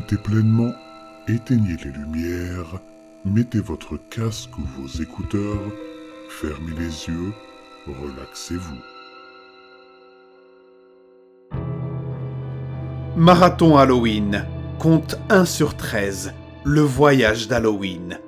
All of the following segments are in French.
profitez pleinement, éteignez les lumières, mettez votre casque ou vos écouteurs, fermez les yeux, relaxez-vous. Marathon Halloween, compte 1 sur 13, le voyage d'Halloween.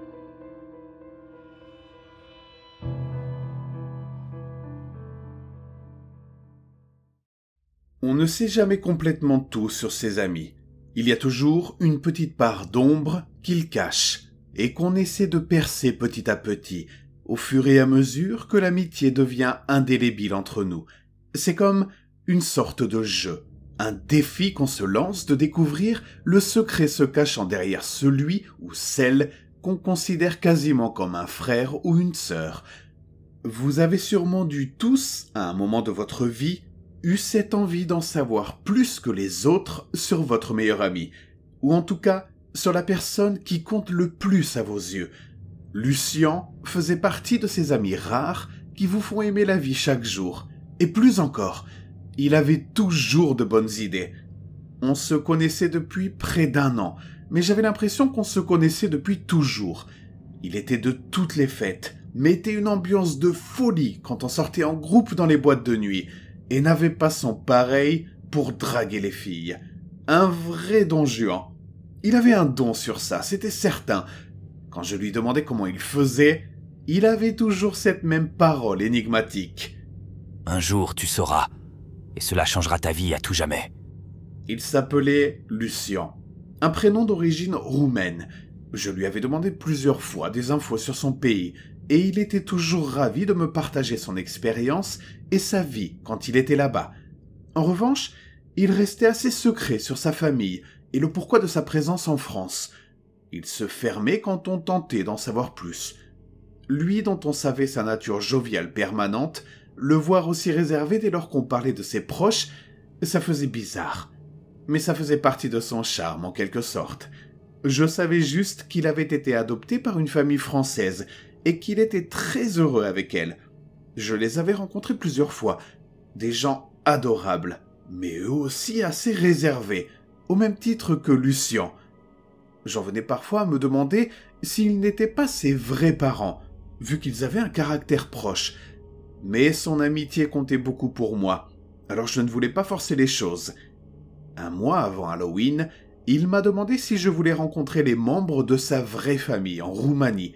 On ne sait jamais complètement tout sur ses amis il y a toujours une petite part d'ombre qu'il cache et qu'on essaie de percer petit à petit, au fur et à mesure que l'amitié devient indélébile entre nous. C'est comme une sorte de jeu, un défi qu'on se lance de découvrir le secret se cachant derrière celui ou celle qu'on considère quasiment comme un frère ou une sœur. Vous avez sûrement dû tous, à un moment de votre vie, eu cette envie d'en savoir plus que les autres sur votre meilleur ami, ou en tout cas sur la personne qui compte le plus à vos yeux. Lucien faisait partie de ces amis rares qui vous font aimer la vie chaque jour, et plus encore, il avait toujours de bonnes idées. On se connaissait depuis près d'un an, mais j'avais l'impression qu'on se connaissait depuis toujours. Il était de toutes les fêtes, mettait une ambiance de folie quand on sortait en groupe dans les boîtes de nuit, et n'avait pas son pareil pour draguer les filles. Un vrai don Juan. Il avait un don sur ça, c'était certain. Quand je lui demandais comment il faisait, il avait toujours cette même parole énigmatique. Un jour tu sauras, et cela changera ta vie à tout jamais. Il s'appelait Lucien, un prénom d'origine roumaine. Je lui avais demandé plusieurs fois des infos sur son pays, et il était toujours ravi de me partager son expérience et sa vie quand il était là-bas. En revanche, il restait assez secret sur sa famille et le pourquoi de sa présence en France. Il se fermait quand on tentait d'en savoir plus. Lui dont on savait sa nature joviale permanente, le voir aussi réservé dès lors qu'on parlait de ses proches, ça faisait bizarre. Mais ça faisait partie de son charme en quelque sorte. Je savais juste qu'il avait été adopté par une famille française et qu'il était très heureux avec elle. Je les avais rencontrés plusieurs fois, des gens adorables, mais eux aussi assez réservés, au même titre que Lucien. J'en venais parfois à me demander s'ils n'étaient pas ses vrais parents, vu qu'ils avaient un caractère proche. Mais son amitié comptait beaucoup pour moi, alors je ne voulais pas forcer les choses. Un mois avant Halloween, il m'a demandé si je voulais rencontrer les membres de sa vraie famille en Roumanie,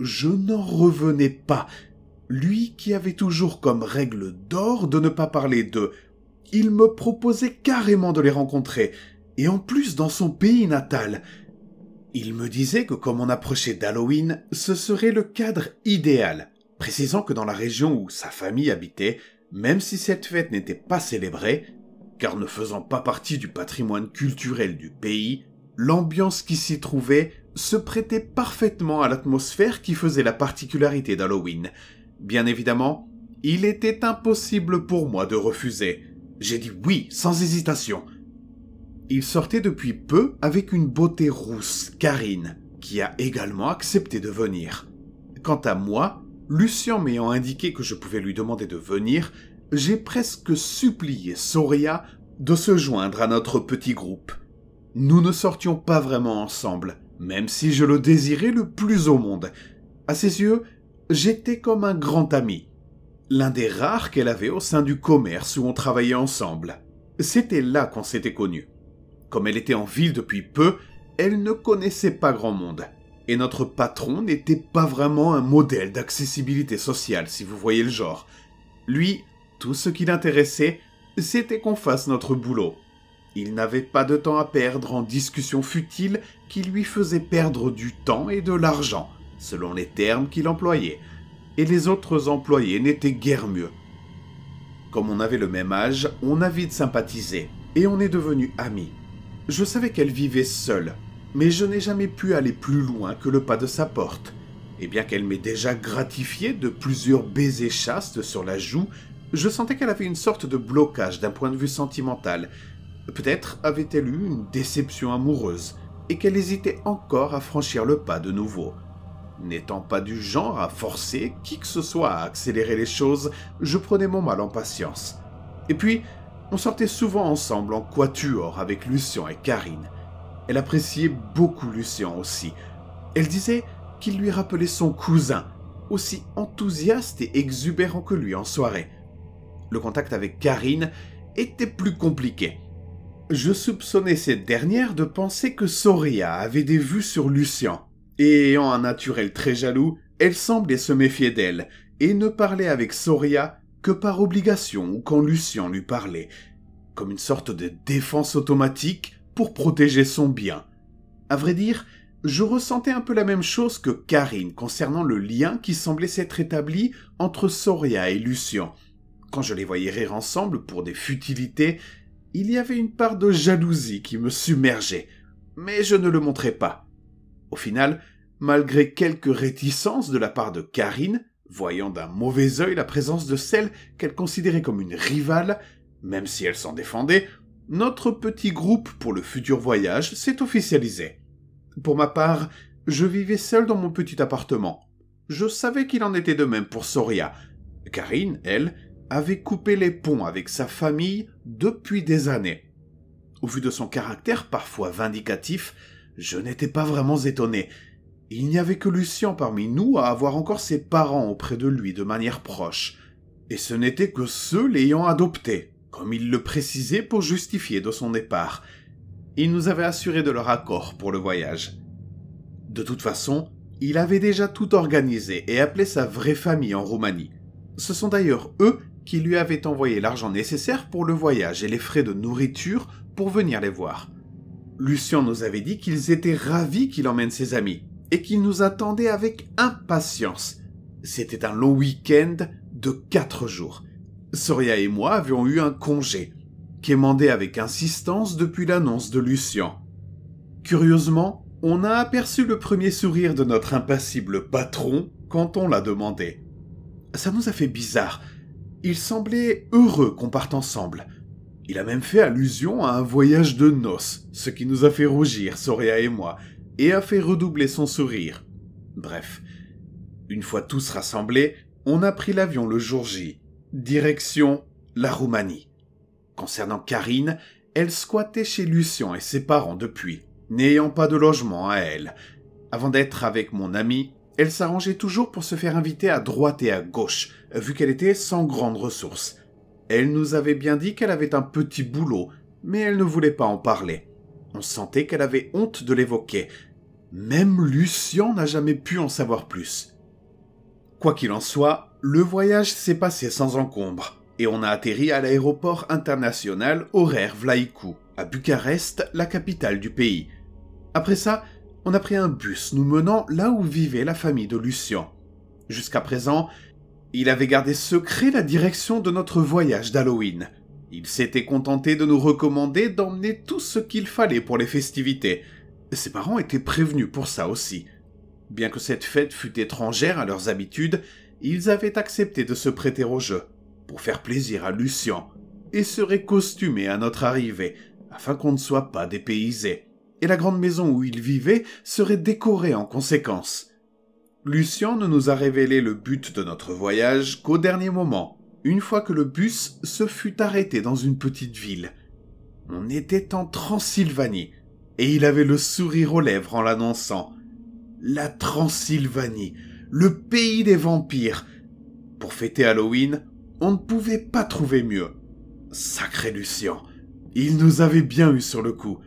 je n'en revenais pas. Lui qui avait toujours comme règle d'or de ne pas parler d'eux, il me proposait carrément de les rencontrer, et en plus dans son pays natal. Il me disait que comme on approchait d'Halloween, ce serait le cadre idéal, précisant que dans la région où sa famille habitait, même si cette fête n'était pas célébrée, car ne faisant pas partie du patrimoine culturel du pays, l'ambiance qui s'y trouvait se prêtait parfaitement à l'atmosphère qui faisait la particularité d'Halloween. Bien évidemment, il était impossible pour moi de refuser. J'ai dit oui, sans hésitation. Il sortait depuis peu avec une beauté rousse, Karine, qui a également accepté de venir. Quant à moi, Lucien m'ayant indiqué que je pouvais lui demander de venir, j'ai presque supplié Soria de se joindre à notre petit groupe. Nous ne sortions pas vraiment ensemble, même si je le désirais le plus au monde. À ses yeux, j'étais comme un grand ami, l'un des rares qu'elle avait au sein du commerce où on travaillait ensemble. C'était là qu'on s'était connus. Comme elle était en ville depuis peu, elle ne connaissait pas grand monde. Et notre patron n'était pas vraiment un modèle d'accessibilité sociale, si vous voyez le genre. Lui, tout ce qui l'intéressait, c'était qu'on fasse notre boulot, il n'avait pas de temps à perdre en discussions futiles qui lui faisaient perdre du temps et de l'argent, selon les termes qu'il employait, et les autres employés n'étaient guère mieux. Comme on avait le même âge, on a vite sympathisé, et on est devenu amis. Je savais qu'elle vivait seule, mais je n'ai jamais pu aller plus loin que le pas de sa porte. Et bien qu'elle m'ait déjà gratifié de plusieurs baisers chastes sur la joue, je sentais qu'elle avait une sorte de blocage d'un point de vue sentimental, Peut-être avait-elle eu une déception amoureuse et qu'elle hésitait encore à franchir le pas de nouveau. N'étant pas du genre à forcer qui que ce soit à accélérer les choses, je prenais mon mal en patience. Et puis, on sortait souvent ensemble en quatuor avec Lucien et Karine. Elle appréciait beaucoup Lucien aussi. Elle disait qu'il lui rappelait son cousin, aussi enthousiaste et exubérant que lui en soirée. Le contact avec Karine était plus compliqué. Je soupçonnais cette dernière de penser que Soria avait des vues sur Lucien, et ayant un naturel très jaloux, elle semblait se méfier d'elle, et ne parlait avec Soria que par obligation ou quand Lucien lui parlait, comme une sorte de défense automatique pour protéger son bien. À vrai dire, je ressentais un peu la même chose que Karine concernant le lien qui semblait s'être établi entre Soria et Lucien. Quand je les voyais rire ensemble pour des futilités, il y avait une part de jalousie qui me submergeait, mais je ne le montrais pas. Au final, malgré quelques réticences de la part de Karine, voyant d'un mauvais œil la présence de celle qu'elle considérait comme une rivale, même si elle s'en défendait, notre petit groupe pour le futur voyage s'est officialisé. Pour ma part, je vivais seul dans mon petit appartement. Je savais qu'il en était de même pour Soria. Karine, elle, avait coupé les ponts avec sa famille depuis des années. Au vu de son caractère parfois vindicatif, je n'étais pas vraiment étonné. Il n'y avait que Lucien parmi nous à avoir encore ses parents auprès de lui de manière proche, et ce n'était que ceux l'ayant adopté, comme il le précisait pour justifier de son départ. Il nous avait assuré de leur accord pour le voyage. De toute façon, il avait déjà tout organisé et appelé sa vraie famille en Roumanie. Ce sont d'ailleurs eux qui lui avait envoyé l'argent nécessaire pour le voyage et les frais de nourriture pour venir les voir. Lucien nous avait dit qu'ils étaient ravis qu'il emmène ses amis et qu'ils nous attendaient avec impatience. C'était un long week-end de quatre jours. Soria et moi avions eu un congé, quémandé avec insistance depuis l'annonce de Lucien. Curieusement, on a aperçu le premier sourire de notre impassible patron quand on l'a demandé. Ça nous a fait bizarre, il semblait heureux qu'on parte ensemble. Il a même fait allusion à un voyage de noces, ce qui nous a fait rougir, Soria et moi, et a fait redoubler son sourire. Bref, une fois tous rassemblés, on a pris l'avion le jour J, direction la Roumanie. Concernant Karine, elle squattait chez Lucien et ses parents depuis, n'ayant pas de logement à elle, avant d'être avec mon ami elle s'arrangeait toujours pour se faire inviter à droite et à gauche, vu qu'elle était sans grandes ressources. Elle nous avait bien dit qu'elle avait un petit boulot, mais elle ne voulait pas en parler. On sentait qu'elle avait honte de l'évoquer. Même Lucien n'a jamais pu en savoir plus. Quoi qu'il en soit, le voyage s'est passé sans encombre, et on a atterri à l'aéroport international horaire Vlaïkou, à Bucarest, la capitale du pays. Après ça, on a pris un bus nous menant là où vivait la famille de Lucien. Jusqu'à présent, il avait gardé secret la direction de notre voyage d'Halloween. Il s'était contenté de nous recommander d'emmener tout ce qu'il fallait pour les festivités. Ses parents étaient prévenus pour ça aussi. Bien que cette fête fût étrangère à leurs habitudes, ils avaient accepté de se prêter au jeu, pour faire plaisir à Lucien, et seraient costumés à notre arrivée, afin qu'on ne soit pas dépaysés et la grande maison où il vivait serait décorée en conséquence. Lucien ne nous a révélé le but de notre voyage qu'au dernier moment, une fois que le bus se fut arrêté dans une petite ville. On était en Transylvanie, et il avait le sourire aux lèvres en l'annonçant. La Transylvanie, le pays des vampires. Pour fêter Halloween, on ne pouvait pas trouver mieux. Sacré Lucien, il nous avait bien eu sur le coup.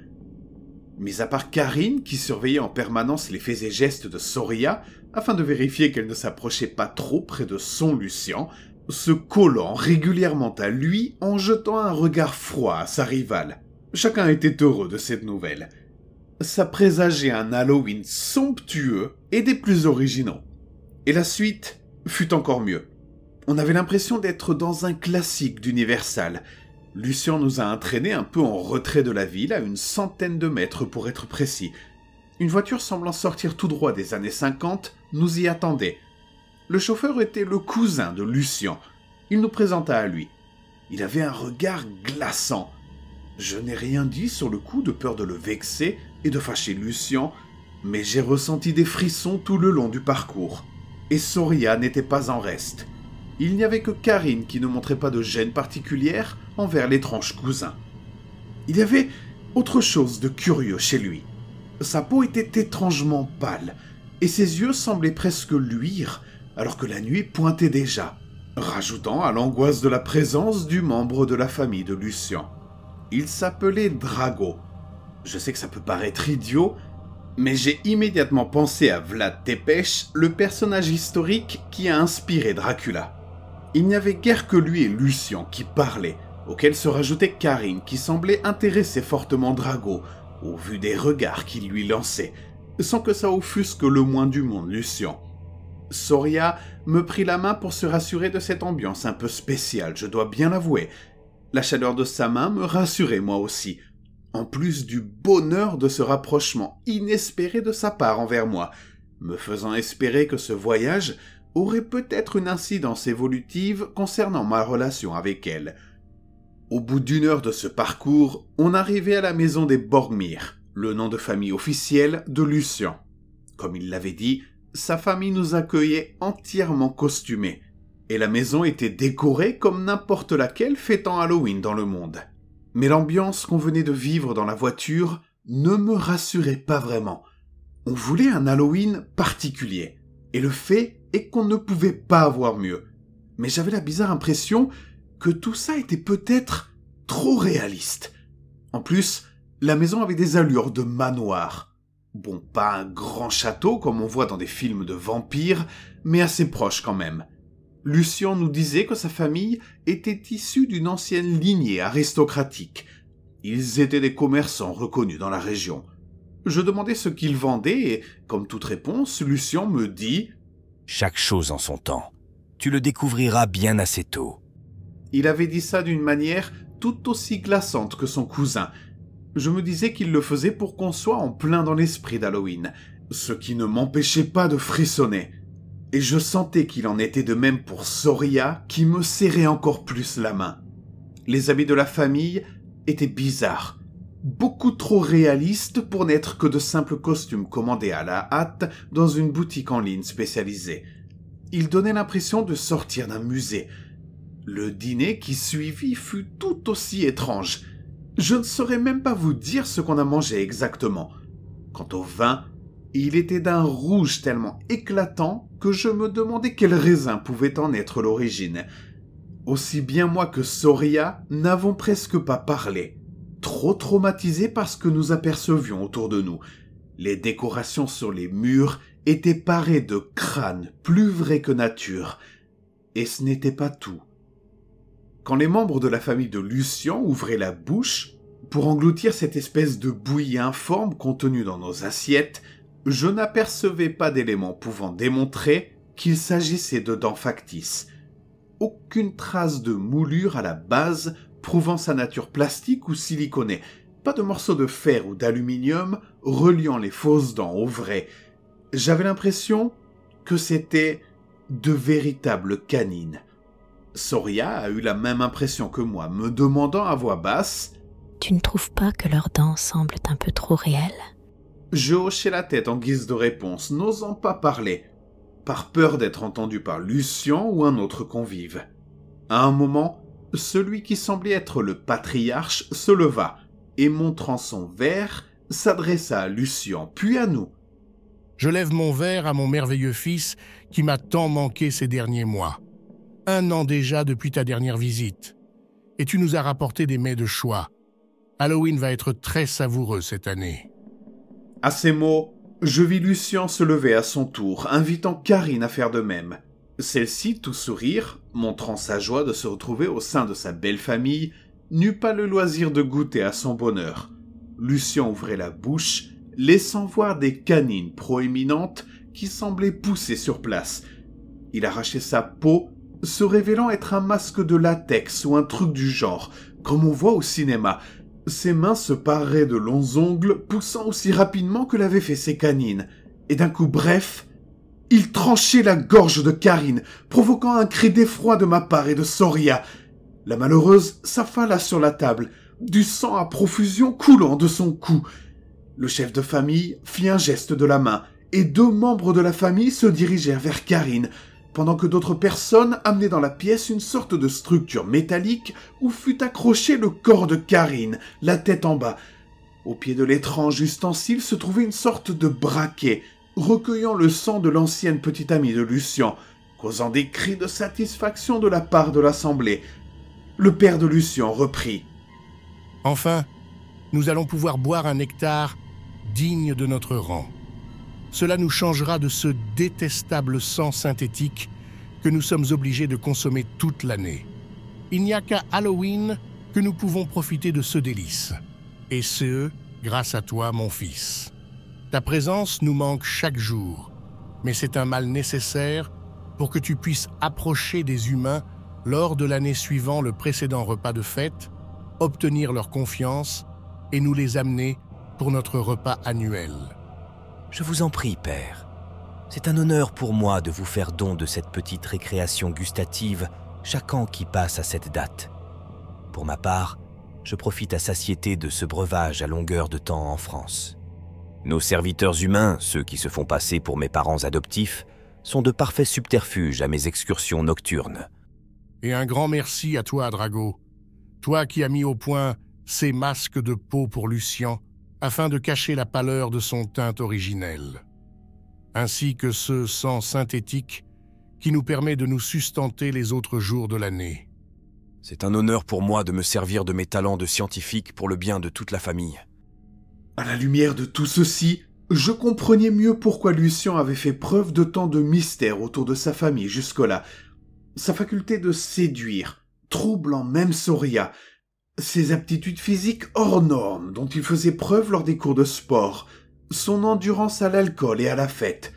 Mis à part Karine, qui surveillait en permanence les faits et gestes de Soria, afin de vérifier qu'elle ne s'approchait pas trop près de son Lucien, se collant régulièrement à lui en jetant un regard froid à sa rivale. Chacun était heureux de cette nouvelle. Ça présageait un Halloween somptueux et des plus originaux. Et la suite fut encore mieux. On avait l'impression d'être dans un classique d'Universal, Lucien nous a entraînés un peu en retrait de la ville, à une centaine de mètres pour être précis. Une voiture semblant sortir tout droit des années 50 nous y attendait. Le chauffeur était le cousin de Lucien. Il nous présenta à lui. Il avait un regard glaçant. Je n'ai rien dit sur le coup de peur de le vexer et de fâcher Lucien, mais j'ai ressenti des frissons tout le long du parcours. Et Soria n'était pas en reste il n'y avait que Karine qui ne montrait pas de gêne particulière envers l'étrange cousin. Il y avait autre chose de curieux chez lui. Sa peau était étrangement pâle, et ses yeux semblaient presque luire, alors que la nuit pointait déjà, rajoutant à l'angoisse de la présence du membre de la famille de Lucien. Il s'appelait Drago. Je sais que ça peut paraître idiot, mais j'ai immédiatement pensé à Vlad Tepes, le personnage historique qui a inspiré Dracula. Il n'y avait guère que lui et Lucien qui parlaient, auxquels se rajoutait Karine qui semblait intéresser fortement Drago, au vu des regards qu'il lui lançait, sans que ça que le moins du monde Lucien. Soria me prit la main pour se rassurer de cette ambiance un peu spéciale, je dois bien l'avouer. La chaleur de sa main me rassurait moi aussi, en plus du bonheur de ce rapprochement inespéré de sa part envers moi, me faisant espérer que ce voyage aurait peut-être une incidence évolutive concernant ma relation avec elle. Au bout d'une heure de ce parcours, on arrivait à la maison des Borgmire, le nom de famille officiel de Lucien. Comme il l'avait dit, sa famille nous accueillait entièrement costumés, et la maison était décorée comme n'importe laquelle fêtant Halloween dans le monde. Mais l'ambiance qu'on venait de vivre dans la voiture ne me rassurait pas vraiment. On voulait un Halloween particulier, et le fait et qu'on ne pouvait pas avoir mieux. Mais j'avais la bizarre impression que tout ça était peut-être trop réaliste. En plus, la maison avait des allures de manoir. Bon, pas un grand château comme on voit dans des films de vampires, mais assez proche quand même. Lucien nous disait que sa famille était issue d'une ancienne lignée aristocratique. Ils étaient des commerçants reconnus dans la région. Je demandais ce qu'ils vendaient et, comme toute réponse, Lucien me dit chaque chose en son temps. Tu le découvriras bien assez tôt. Il avait dit ça d'une manière tout aussi glaçante que son cousin. Je me disais qu'il le faisait pour qu'on soit en plein dans l'esprit d'Halloween, ce qui ne m'empêchait pas de frissonner. Et je sentais qu'il en était de même pour Soria, qui me serrait encore plus la main. Les habits de la famille étaient bizarres beaucoup trop réaliste pour n'être que de simples costumes commandés à la hâte dans une boutique en ligne spécialisée. Il donnait l'impression de sortir d'un musée. Le dîner qui suivit fut tout aussi étrange. Je ne saurais même pas vous dire ce qu'on a mangé exactement. Quant au vin, il était d'un rouge tellement éclatant que je me demandais quel raisin pouvait en être l'origine. Aussi bien moi que Soria n'avons presque pas parlé trop traumatisés par ce que nous apercevions autour de nous. Les décorations sur les murs étaient parées de crânes plus vrais que nature. Et ce n'était pas tout. Quand les membres de la famille de Lucien ouvraient la bouche pour engloutir cette espèce de bouillie informe contenue dans nos assiettes, je n'apercevais pas d'éléments pouvant démontrer qu'il s'agissait de dents factices. Aucune trace de moulure à la base prouvant sa nature plastique ou siliconée. Pas de morceaux de fer ou d'aluminium reliant les fausses dents aux vraies. J'avais l'impression que c'était de véritables canines. Soria a eu la même impression que moi, me demandant à voix basse Tu ne trouves pas que leurs dents semblent un peu trop réelles Je hochai la tête en guise de réponse, n'osant pas parler, par peur d'être entendu par Lucien ou un autre convive. À un moment, celui qui semblait être le patriarche se leva, et montrant son verre, s'adressa à Lucien, puis à nous. Je lève mon verre à mon merveilleux fils qui m'a tant manqué ces derniers mois. Un an déjà depuis ta dernière visite. Et tu nous as rapporté des mets de choix. Halloween va être très savoureux cette année. À ces mots, je vis Lucien se lever à son tour, invitant Karine à faire de même. Celle-ci, tout sourire, montrant sa joie de se retrouver au sein de sa belle famille, n'eut pas le loisir de goûter à son bonheur. Lucien ouvrait la bouche, laissant voir des canines proéminentes qui semblaient pousser sur place. Il arrachait sa peau, se révélant être un masque de latex ou un truc du genre, comme on voit au cinéma. Ses mains se paraient de longs ongles poussant aussi rapidement que l'avaient fait ses canines. Et d'un coup bref, il tranchait la gorge de Karine, provoquant un cri d'effroi de ma part et de Soria. La malheureuse s'affala sur la table, du sang à profusion coulant de son cou. Le chef de famille fit un geste de la main, et deux membres de la famille se dirigèrent vers Karine, pendant que d'autres personnes amenaient dans la pièce une sorte de structure métallique où fut accroché le corps de Karine, la tête en bas. Au pied de l'étrange ustensile se trouvait une sorte de braquet, recueillant le sang de l'ancienne petite amie de Lucien, causant des cris de satisfaction de la part de l'assemblée. Le père de Lucien reprit. Enfin, nous allons pouvoir boire un nectar digne de notre rang. Cela nous changera de ce détestable sang synthétique que nous sommes obligés de consommer toute l'année. Il n'y a qu'à Halloween que nous pouvons profiter de ce délice. Et ce, grâce à toi, mon fils. Ta présence nous manque chaque jour, mais c'est un mal nécessaire pour que tu puisses approcher des humains lors de l'année suivant le précédent repas de fête, obtenir leur confiance et nous les amener pour notre repas annuel. Je vous en prie, Père. C'est un honneur pour moi de vous faire don de cette petite récréation gustative chaque an qui passe à cette date. Pour ma part, je profite à satiété de ce breuvage à longueur de temps en France. Nos serviteurs humains, ceux qui se font passer pour mes parents adoptifs, sont de parfaits subterfuges à mes excursions nocturnes. Et un grand merci à toi, Drago. Toi qui as mis au point ces masques de peau pour Lucian afin de cacher la pâleur de son teint originel. Ainsi que ce sang synthétique qui nous permet de nous sustenter les autres jours de l'année. C'est un honneur pour moi de me servir de mes talents de scientifique pour le bien de toute la famille. À la lumière de tout ceci, je comprenais mieux pourquoi Lucien avait fait preuve de tant de mystère autour de sa famille jusque-là. Sa faculté de séduire, trouble en même Soria, ses aptitudes physiques hors normes dont il faisait preuve lors des cours de sport, son endurance à l'alcool et à la fête.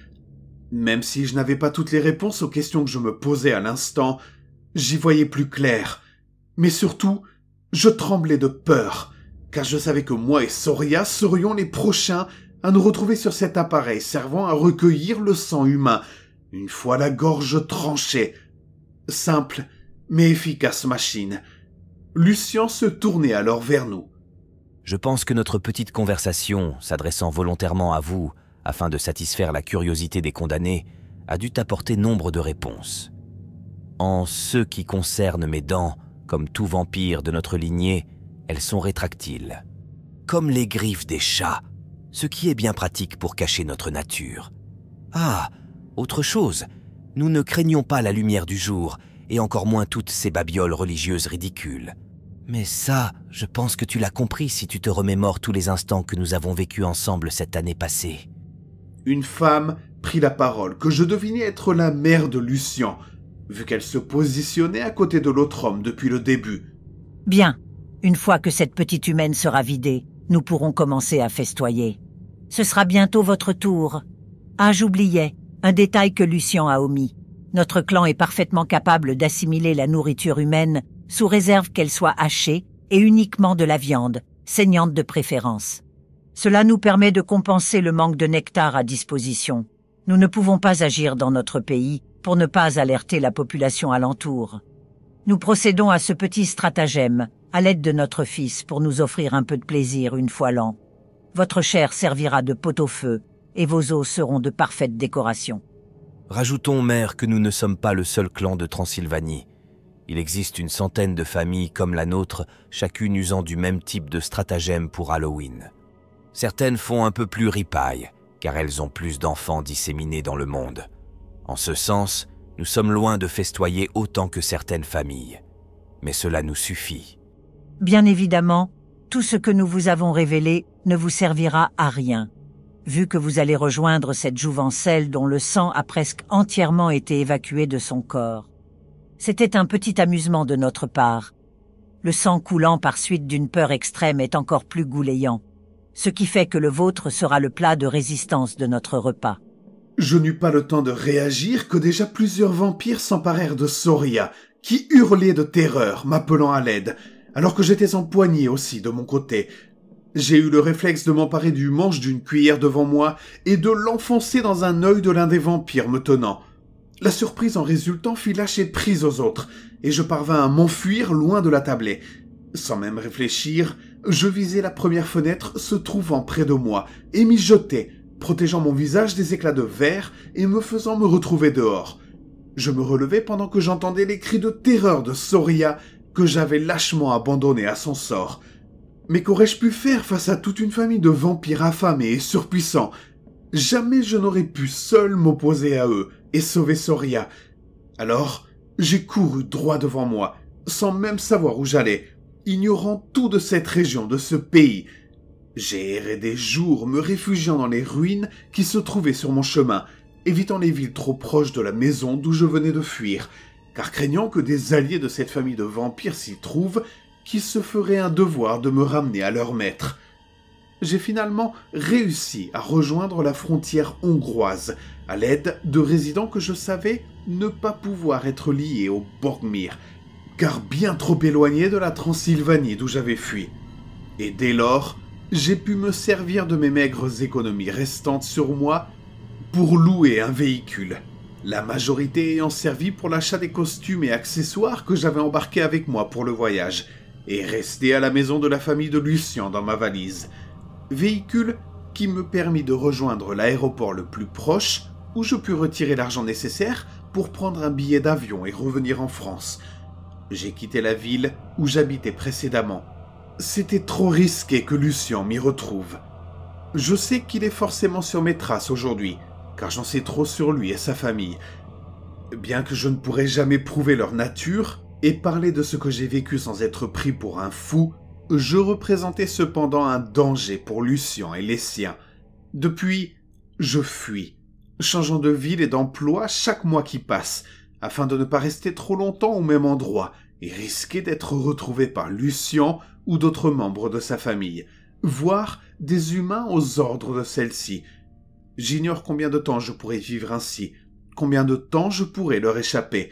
Même si je n'avais pas toutes les réponses aux questions que je me posais à l'instant, j'y voyais plus clair. Mais surtout, je tremblais de peur car je savais que moi et Soria serions les prochains à nous retrouver sur cet appareil servant à recueillir le sang humain, une fois la gorge tranchée. Simple, mais efficace machine. Lucien se tournait alors vers nous. Je pense que notre petite conversation, s'adressant volontairement à vous, afin de satisfaire la curiosité des condamnés, a dû apporter nombre de réponses. En ce qui concerne mes dents, comme tout vampire de notre lignée, elles sont rétractiles, comme les griffes des chats, ce qui est bien pratique pour cacher notre nature. Ah, autre chose, nous ne craignons pas la lumière du jour, et encore moins toutes ces babioles religieuses ridicules. Mais ça, je pense que tu l'as compris si tu te remémores tous les instants que nous avons vécus ensemble cette année passée. Une femme prit la parole, que je devinais être la mère de Lucien, vu qu'elle se positionnait à côté de l'autre homme depuis le début. Bien, une fois que cette petite humaine sera vidée, nous pourrons commencer à festoyer. Ce sera bientôt votre tour. Ah, j'oubliais, un détail que Lucien a omis. Notre clan est parfaitement capable d'assimiler la nourriture humaine, sous réserve qu'elle soit hachée, et uniquement de la viande, saignante de préférence. Cela nous permet de compenser le manque de nectar à disposition. Nous ne pouvons pas agir dans notre pays pour ne pas alerter la population alentour. Nous procédons à ce petit stratagème à l'aide de notre Fils pour nous offrir un peu de plaisir une fois l'an. Votre chair servira de pot-au-feu, et vos os seront de parfaite décoration. Rajoutons, mère, que nous ne sommes pas le seul clan de Transylvanie. Il existe une centaine de familles comme la nôtre, chacune usant du même type de stratagème pour Halloween. Certaines font un peu plus ripaille, car elles ont plus d'enfants disséminés dans le monde. En ce sens, nous sommes loin de festoyer autant que certaines familles. Mais cela nous suffit. Bien évidemment, tout ce que nous vous avons révélé ne vous servira à rien. Vu que vous allez rejoindre cette jouvencelle dont le sang a presque entièrement été évacué de son corps. C'était un petit amusement de notre part. Le sang coulant par suite d'une peur extrême est encore plus gouléant, ce qui fait que le vôtre sera le plat de résistance de notre repas. Je n'eus pas le temps de réagir que déjà plusieurs vampires s'emparèrent de Soria, qui hurlait de terreur, m'appelant à l'aide, alors que j'étais empoigné aussi de mon côté, j'ai eu le réflexe de m'emparer du manche d'une cuillère devant moi et de l'enfoncer dans un œil de l'un des vampires me tenant. La surprise en résultant fit lâcher prise aux autres, et je parvins à m'enfuir loin de la tablée. Sans même réfléchir, je visais la première fenêtre se trouvant près de moi, et m'y jetai, protégeant mon visage des éclats de verre et me faisant me retrouver dehors. Je me relevai pendant que j'entendais les cris de terreur de Soria que j'avais lâchement abandonné à son sort. Mais qu'aurais-je pu faire face à toute une famille de vampires affamés et surpuissants Jamais je n'aurais pu seul m'opposer à eux et sauver Soria. Alors, j'ai couru droit devant moi, sans même savoir où j'allais, ignorant tout de cette région, de ce pays. J'ai erré des jours, me réfugiant dans les ruines qui se trouvaient sur mon chemin, évitant les villes trop proches de la maison d'où je venais de fuir, car craignant que des alliés de cette famille de vampires s'y trouvent, qu'ils se feraient un devoir de me ramener à leur maître. J'ai finalement réussi à rejoindre la frontière hongroise, à l'aide de résidents que je savais ne pas pouvoir être liés au Borgmir, car bien trop éloignés de la Transylvanie d'où j'avais fui. Et dès lors, j'ai pu me servir de mes maigres économies restantes sur moi pour louer un véhicule la majorité ayant servi pour l'achat des costumes et accessoires que j'avais embarqués avec moi pour le voyage, et resté à la maison de la famille de Lucien dans ma valise, véhicule qui me permit de rejoindre l'aéroport le plus proche où je pus retirer l'argent nécessaire pour prendre un billet d'avion et revenir en France. J'ai quitté la ville où j'habitais précédemment. C'était trop risqué que Lucien m'y retrouve. Je sais qu'il est forcément sur mes traces aujourd'hui, car j'en sais trop sur lui et sa famille. Bien que je ne pourrais jamais prouver leur nature et parler de ce que j'ai vécu sans être pris pour un fou, je représentais cependant un danger pour Lucien et les siens. Depuis, je fuis, changeant de ville et d'emploi chaque mois qui passe, afin de ne pas rester trop longtemps au même endroit et risquer d'être retrouvé par Lucien ou d'autres membres de sa famille, voire des humains aux ordres de celle-ci, J'ignore combien de temps je pourrais vivre ainsi, combien de temps je pourrais leur échapper.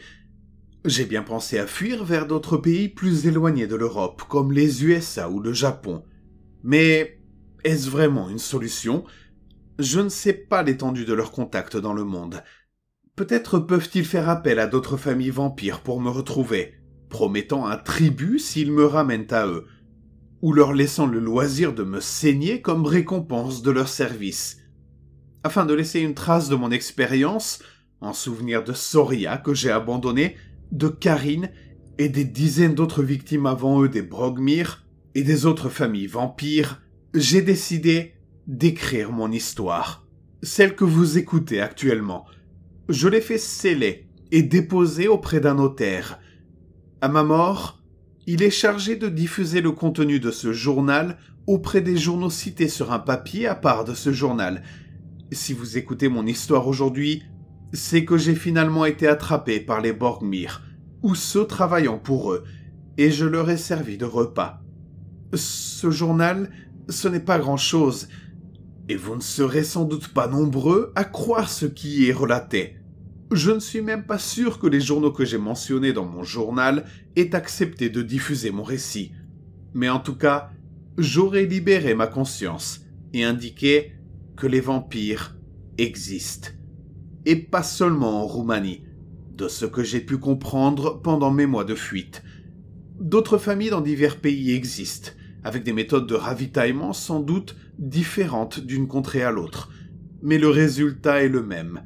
J'ai bien pensé à fuir vers d'autres pays plus éloignés de l'Europe, comme les USA ou le Japon. Mais est-ce vraiment une solution Je ne sais pas l'étendue de leurs contact dans le monde. Peut-être peuvent-ils faire appel à d'autres familles vampires pour me retrouver, promettant un tribut s'ils me ramènent à eux, ou leur laissant le loisir de me saigner comme récompense de leur service afin de laisser une trace de mon expérience, en souvenir de Soria que j'ai abandonné, de Karine et des dizaines d'autres victimes avant eux des Brogmir et des autres familles vampires, j'ai décidé d'écrire mon histoire, celle que vous écoutez actuellement. Je l'ai fait sceller et déposer auprès d'un notaire. À ma mort, il est chargé de diffuser le contenu de ce journal auprès des journaux cités sur un papier à part de ce journal si vous écoutez mon histoire aujourd'hui, c'est que j'ai finalement été attrapé par les Borgmir, ou ceux travaillant pour eux, et je leur ai servi de repas. Ce journal, ce n'est pas grand-chose, et vous ne serez sans doute pas nombreux à croire ce qui y est relaté. Je ne suis même pas sûr que les journaux que j'ai mentionnés dans mon journal aient accepté de diffuser mon récit. Mais en tout cas, j'aurais libéré ma conscience et indiqué que les vampires existent. Et pas seulement en Roumanie, de ce que j'ai pu comprendre pendant mes mois de fuite. D'autres familles dans divers pays existent, avec des méthodes de ravitaillement sans doute différentes d'une contrée à l'autre, mais le résultat est le même.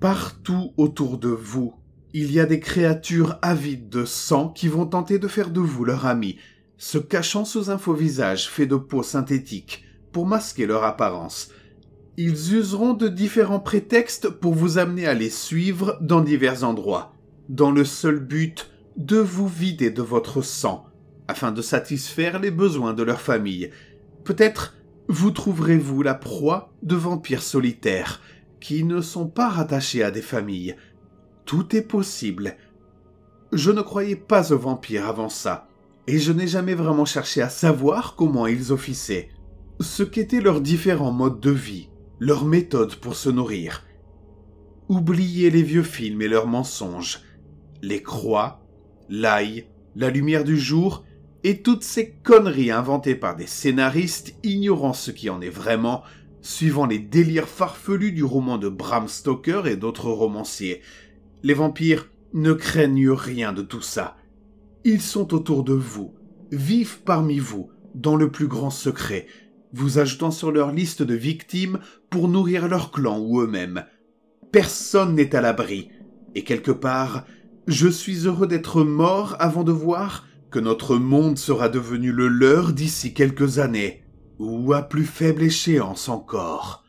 Partout autour de vous, il y a des créatures avides de sang qui vont tenter de faire de vous leur ami, se cachant sous un faux visage fait de peau synthétique pour masquer leur apparence, ils useront de différents prétextes pour vous amener à les suivre dans divers endroits, dans le seul but de vous vider de votre sang, afin de satisfaire les besoins de leur famille. Peut-être vous trouverez-vous la proie de vampires solitaires, qui ne sont pas rattachés à des familles. Tout est possible. Je ne croyais pas aux vampires avant ça, et je n'ai jamais vraiment cherché à savoir comment ils officiaient, ce qu'étaient leurs différents modes de vie, leur méthode pour se nourrir. Oubliez les vieux films et leurs mensonges, les croix, l'ail, la lumière du jour et toutes ces conneries inventées par des scénaristes ignorant ce qui en est vraiment, suivant les délires farfelus du roman de Bram Stoker et d'autres romanciers. Les vampires ne craignent rien de tout ça. Ils sont autour de vous, vivent parmi vous, dans le plus grand secret, vous ajoutant sur leur liste de victimes pour nourrir leur clan ou eux-mêmes. Personne n'est à l'abri. Et quelque part, je suis heureux d'être mort avant de voir que notre monde sera devenu le leur d'ici quelques années, ou à plus faible échéance encore.